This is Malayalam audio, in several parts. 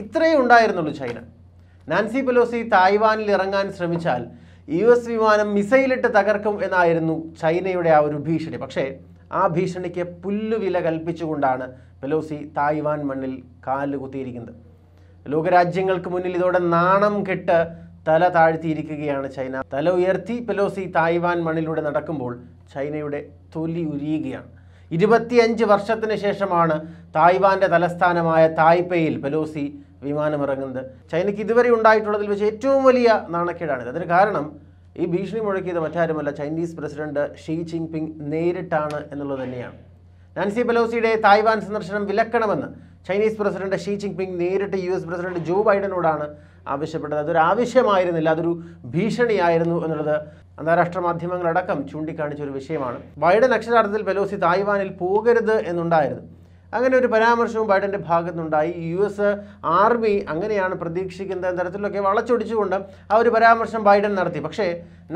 ഇത്രയേ ഉണ്ടായിരുന്നുള്ളൂ ചൈന നാൻസി പെലോസി തായ്വാനിൽ ഇറങ്ങാൻ ശ്രമിച്ചാൽ യു എസ് വിമാനം മിസൈലിട്ട് തകർക്കും എന്നായിരുന്നു ചൈനയുടെ ആ ഒരു ഭീഷണി പക്ഷേ ആ ഭീഷണിക്ക് പുല്ലുവില കൽപ്പിച്ചുകൊണ്ടാണ് പെലോസി തായ്വാൻ മണ്ണിൽ കാല് കുത്തിയിരിക്കുന്നത് ലോകരാജ്യങ്ങൾക്ക് മുന്നിൽ ഇതോടെ നാണം കെട്ട് തല താഴ്ത്തിയിരിക്കുകയാണ് ചൈന തല ഉയർത്തി പെലോസി തായ്വാൻ മണ്ണിലൂടെ നടക്കുമ്പോൾ ചൈനയുടെ തൊലി ഉരിയുകയാണ് ഇരുപത്തിയഞ്ച് വർഷത്തിന് ശേഷമാണ് തായ്വാന്റെ തലസ്ഥാനമായ തായ്പേയിൽ പെലോസി വിമാനമിറങ്ങുന്നത് ചൈനയ്ക്ക് ഇതുവരെ ഉണ്ടായിട്ടുള്ളതിൽ വെച്ച് ഏറ്റവും വലിയ നാണക്കേടാണിത് അതിന് കാരണം ഈ ഭീഷണി മുഴക്കിയത് മറ്റാരുമല്ല ചൈനീസ് പ്രസിഡന്റ് ഷീ പിങ് നേരിട്ടാണ് എന്നുള്ളത് തന്നെയാണ് നാൻസി പെലോസിയുടെ തായ്വാൻ സന്ദർശനം വിലക്കണമെന്ന് ചൈനീസ് പ്രസിഡന്റ് ഷീ പിങ് നേരിട്ട് യു എസ് പ്രസിഡന്റ് ജോ ബൈഡനോടാണ് ആവശ്യപ്പെട്ടത് അതൊരു ആവശ്യമായിരുന്നില്ല അതൊരു ഭീഷണിയായിരുന്നു എന്നുള്ളത് അന്താരാഷ്ട്ര മാധ്യമങ്ങളടക്കം ചൂണ്ടിക്കാണിച്ച ഒരു വിഷയമാണ് ബൈഡൻ അക്ഷരാർത്ഥത്തിൽ പെലോസി തായ്വാനിൽ പോകരുത് എന്നുണ്ടായിരുന്നു അങ്ങനെ ഒരു പരാമർശവും ബൈഡൻ്റെ ഭാഗത്തുനിന്നുണ്ടായി യു എസ് ആർമി അങ്ങനെയാണ് പ്രതീക്ഷിക്കുന്ന തരത്തിലൊക്കെ വളച്ചൊടിച്ചുകൊണ്ട് ആ ഒരു പരാമർശം ബൈഡൻ നടത്തി പക്ഷേ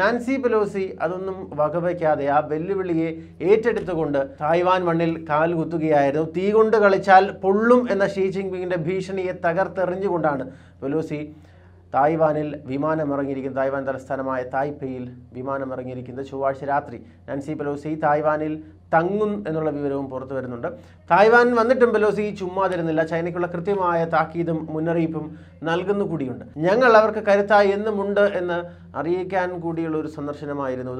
നാൻസി പെലോസി അതൊന്നും വകവയ്ക്കാതെ ആ വെല്ലുവിളിയെ ഏറ്റെടുത്തുകൊണ്ട് തായ്വാൻ മണ്ണിൽ കാൽ കുത്തുകയായിരുന്നു തീ കൊണ്ട് കളിച്ചാൽ പൊള്ളും എന്ന ഷീ ജിൻപിങ്ങിൻ്റെ ഭീഷണിയെ തകർത്തെറിഞ്ഞുകൊണ്ടാണ് പെലോസി തായ്വാനിൽ വിമാനമിറങ്ങിയിരിക്കുന്ന തായ്വാൻ തലസ്ഥാനമായ തായ്പേയിൽ വിമാനമിറങ്ങിയിരിക്കുന്നത് ചൊവ്വാഴ്ച രാത്രി നാൻസി പെലോസി തായ്വാനിൽ തങ്ങും എന്നുള്ള വിവരവും പുറത്തു വരുന്നുണ്ട് തായ്വാൻ വന്നിട്ടും പെലോസി തരുന്നില്ല ചൈനയ്ക്കുള്ള കൃത്യമായ താക്കീതും മുന്നറിയിപ്പും നൽകുന്നു കൂടിയുണ്ട് ഞങ്ങൾ അവർക്ക് കരുത്തായി എന്നുമുണ്ട് എന്ന് അറിയിക്കാൻ കൂടിയുള്ള ഒരു സന്ദർശനമായിരുന്നു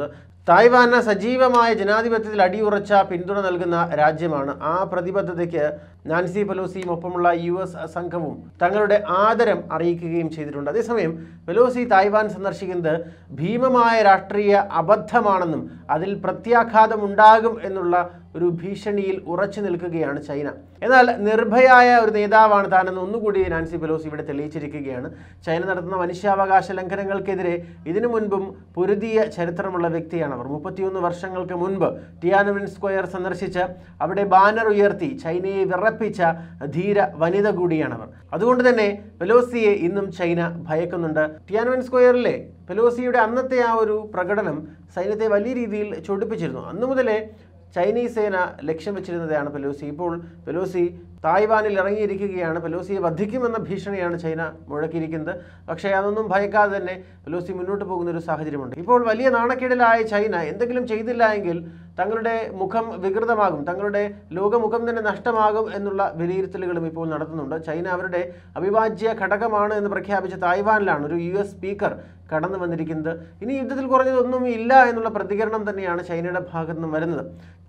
തായ്വാന സജീവമായ ജനാധിപത്യത്തിൽ അടിയുറച്ച പിന്തുണ നൽകുന്ന രാജ്യമാണ് ആ പ്രതിബദ്ധതയ്ക്ക് നാൻസി പെലോസിയും ഒപ്പമുള്ള യു എസ് സംഘവും തങ്ങളുടെ ആദരം അറിയിക്കുകയും ചെയ്തിട്ടുണ്ട് അതേസമയം പെലോസി തായ്വാൻ സന്ദർശിക്കുന്നത് ഭീമമായ രാഷ്ട്രീയ അബദ്ധമാണെന്നും അതിൽ പ്രത്യാഘാതമുണ്ടാകും എന്നുള്ള ഒരു ഭീഷണിയിൽ ഉറച്ചു നിൽക്കുകയാണ് ചൈന എന്നാൽ നിർഭയായ ഒരു നേതാവാണ് താനെന്ന് ഒന്നുകൂടി നാൻസി പെലോസ് ഇവിടെ തെളിയിച്ചിരിക്കുകയാണ് ചൈന നടത്തുന്ന മനുഷ്യാവകാശ ലംഘനങ്ങൾക്കെതിരെ ഇതിനു മുൻപും പൊരുതിയ ചരിത്രമുള്ള വ്യക്തിയാണ് അവർ മുപ്പത്തിയൊന്ന് വർഷങ്ങൾക്ക് മുൻപ് ടിയാനവിൻ സ്ക്വയർ സന്ദർശിച്ച് അവിടെ ബാനർ ഉയർത്തി ചൈനയെ വിറപ്പിച്ച ധീര വനിത കൂടിയാണവർ അതുകൊണ്ട് തന്നെ പെലോസിയെ ഇന്നും ചൈന ഭയക്കുന്നുണ്ട് ടിയാനവിൻ സ്ക്വയറിലെ പെലോസിയുടെ അന്നത്തെ ആ ഒരു പ്രകടനം സൈന്യത്തെ വലിയ രീതിയിൽ ചൊടിപ്പിച്ചിരുന്നു അന്നു മുതലേ ചൈനീസ് സേന ലക്ഷ്യം വെച്ചിരുന്നതാണ് പെലോസി ഇപ്പോൾ പെലോസി തായ്വാനിൽ ഇറങ്ങിയിരിക്കുകയാണ് പെലോസിയെ വധിക്കുമെന്ന ഭീഷണിയാണ് ചൈന മുഴക്കിയിരിക്കുന്നത് പക്ഷേ അതൊന്നും ഭയക്കാതെ തന്നെ പെലോസി മുന്നോട്ട് പോകുന്ന ഒരു സാഹചര്യമുണ്ട് ഇപ്പോൾ വലിയ നാണക്കേടിലായ ചൈന എന്തെങ്കിലും ചെയ്തില്ല എങ്കിൽ തങ്ങളുടെ മുഖം വികൃതമാകും തങ്ങളുടെ ലോകമുഖം തന്നെ നഷ്ടമാകും എന്നുള്ള വിലയിരുത്തലുകളും ഇപ്പോൾ നടത്തുന്നുണ്ട് ചൈന അവരുടെ അവിഭാജ്യ ഘടകമാണ് എന്ന് പ്രഖ്യാപിച്ച തായ്വാനിലാണ് ഒരു യു എസ് സ്പീക്കർ കടന്നു വന്നിരിക്കുന്നത് ഇനി യുദ്ധത്തിൽ കുറഞ്ഞതൊന്നും ഇല്ല എന്നുള്ള പ്രതികരണം തന്നെയാണ് ചൈനയുടെ ഭാഗത്തു നിന്നും വരുന്നത്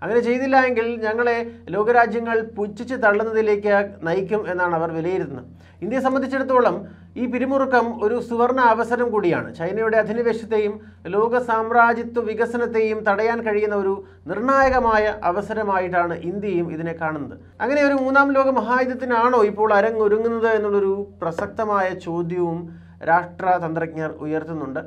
അങ്ങനെ ചെയ്തില്ല എങ്കിൽ ഞങ്ങളെ ലോകരാജ്യങ്ങൾ പുച്ഛിച്ച് തള്ളുന്നതിൽ യുദ്ധത്തിലേക്ക് നയിക്കും എന്നാണ് അവർ വിലയിരുത്തുന്നത് ഇന്ത്യയെ സംബന്ധിച്ചിടത്തോളം ഈ പിരിമുറുക്കം ഒരു സുവർണ അവസരം കൂടിയാണ് ചൈനയുടെ അധിനിവേശത്തെയും ലോക സാമ്രാജ്യത്വ വികസനത്തെയും തടയാൻ കഴിയുന്ന ഒരു നിർണായകമായ അവസരമായിട്ടാണ് ഇന്ത്യയും ഇതിനെ കാണുന്നത് അങ്ങനെ ഒരു മൂന്നാം ലോക മഹായുദ്ധത്തിനാണോ ഇപ്പോൾ അരങ്ങൊരുങ്ങുന്നത് എന്നുള്ളൊരു പ്രസക്തമായ ചോദ്യവും രാഷ്ട്ര തന്ത്രജ്ഞർ ഉയർത്തുന്നുണ്ട്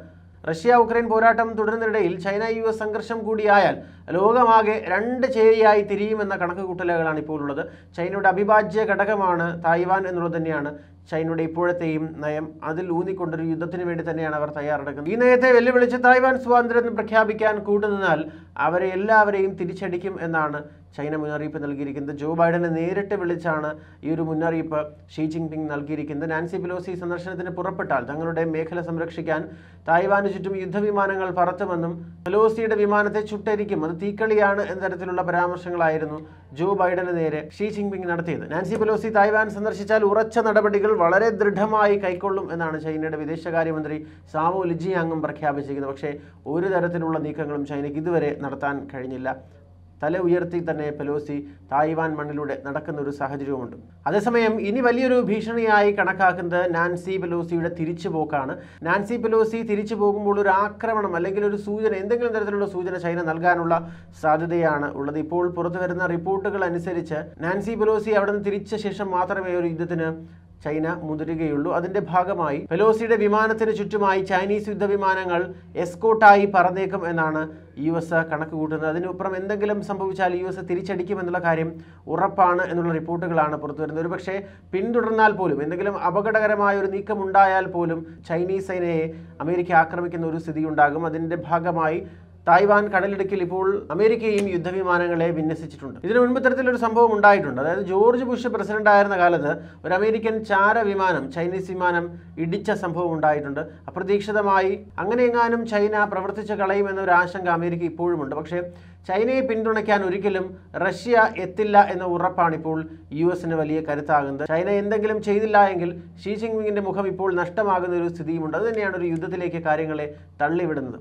റഷ്യ ഉക്രൈൻ പോരാട്ടം തുടരുന്നതിനിടയിൽ ചൈന യു എസ് സംഘർഷം കൂടിയായാൽ ലോകമാകെ രണ്ട് ചേരിയായി തിരിയുമെന്ന കണക്കുകൂട്ടലുകളാണ് ഇപ്പോൾ ഉള്ളത് ചൈനയുടെ അവിഭാജ്യ ഘടകമാണ് തായ്വാൻ എന്നുള്ളത് തന്നെയാണ് ചൈനയുടെ ഇപ്പോഴത്തെയും നയം അതിൽ ഊന്നിക്കൊണ്ടൊരു യുദ്ധത്തിന് വേണ്ടി തന്നെയാണ് അവർ തയ്യാറെടുക്കുന്നത് ഈ നയത്തെ വെല്ലുവിളിച്ച് തായ്വാൻ സ്വാതന്ത്ര്യം പ്രഖ്യാപിക്കാൻ കൂട്ടുനിന്നാൽ അവരെ എല്ലാവരെയും തിരിച്ചടിക്കും എന്നാണ് ചൈന മുന്നറിയിപ്പ് നൽകിയിരിക്കുന്നത് ജോ ബൈഡനെ നേരിട്ട് വിളിച്ചാണ് ഈ ഒരു മുന്നറിയിപ്പ് ഷീ പിങ് നൽകിയിരിക്കുന്നത് നാൻസി ബിലോസി സന്ദർശനത്തിന് പുറപ്പെട്ടാൽ തങ്ങളുടെ മേഖല സംരക്ഷിക്കാൻ തായ്വാന് ചുറ്റും യുദ്ധവിമാനങ്ങൾ പറത്തുമെന്നും പെലോസിയുടെ വിമാനത്തെ ചുട്ടരിക്കും അത് തീക്കളിയാണ് എന്ന തരത്തിലുള്ള പരാമർശങ്ങളായിരുന്നു ജോ ബൈഡന് നേരെ ഷീ പിങ് നടത്തിയത് നാൻസി പെലോസി തായ്വാൻ സന്ദർശിച്ചാൽ ഉറച്ച നടപടികൾ വളരെ ദൃഢമായി കൈക്കൊള്ളും എന്നാണ് ചൈനയുടെ വിദേശകാര്യമന്ത്രി സാവോ ലിജിയാങ്ങും പ്രഖ്യാപിച്ചിരിക്കുന്നത് പക്ഷേ ഒരു തരത്തിലുള്ള നീക്കങ്ങളും ചൈനയ്ക്ക് ഇതുവരെ നടത്താൻ കഴിഞ്ഞില്ല തല ഉയർത്തി തന്നെ പെലോസി തായ്വാൻ മണ്ണിലൂടെ നടക്കുന്ന ഒരു സാഹചര്യവുമുണ്ട് അതേസമയം ഇനി വലിയൊരു ഭീഷണിയായി കണക്കാക്കുന്നത് നാൻസി പെലോസിയുടെ തിരിച്ചുപോക്കാണ് നാൻസി പെലോസി തിരിച്ചു പോകുമ്പോൾ ഒരു ആക്രമണം അല്ലെങ്കിൽ ഒരു സൂചന എന്തെങ്കിലും തരത്തിലുള്ള സൂചന ചൈന നൽകാനുള്ള സാധ്യതയാണ് ഉള്ളത് ഇപ്പോൾ പുറത്തു വരുന്ന റിപ്പോർട്ടുകൾ അനുസരിച്ച് നാൻസി പെലോസി അവിടെ നിന്ന് തിരിച്ച ശേഷം മാത്രമേ ഒരു യുദ്ധത്തിന് ചൈന മുതിരുകയുള്ളൂ അതിന്റെ ഭാഗമായി പെലോസിയുടെ വിമാനത്തിന് ചുറ്റുമായി ചൈനീസ് യുദ്ധവിമാനങ്ങൾ എസ്കോട്ടായി പറന്നേക്കും എന്നാണ് യു എസ് കണക്ക് കൂട്ടുന്നത് അതിനപ്പുറം എന്തെങ്കിലും സംഭവിച്ചാൽ യു എസ് എന്നുള്ള കാര്യം ഉറപ്പാണ് എന്നുള്ള റിപ്പോർട്ടുകളാണ് പുറത്തുവരുന്നത് ഒരുപക്ഷെ പിന്തുടർന്നാൽ പോലും എന്തെങ്കിലും അപകടകരമായ ഒരു നീക്കം ഉണ്ടായാൽ പോലും ചൈനീസ് സൈനയെ അമേരിക്ക ആക്രമിക്കുന്ന ഒരു സ്ഥിതി ഉണ്ടാകും അതിൻ്റെ ഭാഗമായി തായ്വാൻ കടലിടുക്കിൽ ഇപ്പോൾ അമേരിക്കയും യുദ്ധവിമാനങ്ങളെ വിന്യസിച്ചിട്ടുണ്ട് ഇതിനു മുൻപ് ഇത്തരത്തിലൊരു സംഭവം ഉണ്ടായിട്ടുണ്ട് അതായത് ജോർജ് ബുഷ് പ്രസിഡന്റ് ആയിരുന്ന കാലത്ത് ഒരു അമേരിക്കൻ ചാര വിമാനം ചൈനീസ് വിമാനം ഇടിച്ച സംഭവം ഉണ്ടായിട്ടുണ്ട് അപ്രതീക്ഷിതമായി അങ്ങനെയെങ്ങാനും ചൈന പ്രവർത്തിച്ച് കളയുമെന്ന ഒരു ആശങ്ക അമേരിക്ക ഇപ്പോഴുമുണ്ട് പക്ഷേ ചൈനയെ പിന്തുണയ്ക്കാൻ ഒരിക്കലും റഷ്യ എത്തില്ല എന്ന ഉറപ്പാണ് ഇപ്പോൾ യു എസിന് വലിയ കരുത്താകുന്നത് ചൈന എന്തെങ്കിലും ചെയ്തില്ല എങ്കിൽ ഷീ ജിൻപിങ്ങിൻ്റെ മുഖം ഇപ്പോൾ നഷ്ടമാകുന്ന ഒരു സ്ഥിതിയുമുണ്ട് അതുതന്നെയാണ് തന്നെയാണ് ഒരു യുദ്ധത്തിലേക്ക് കാര്യങ്ങളെ തള്ളിവിടുന്നത്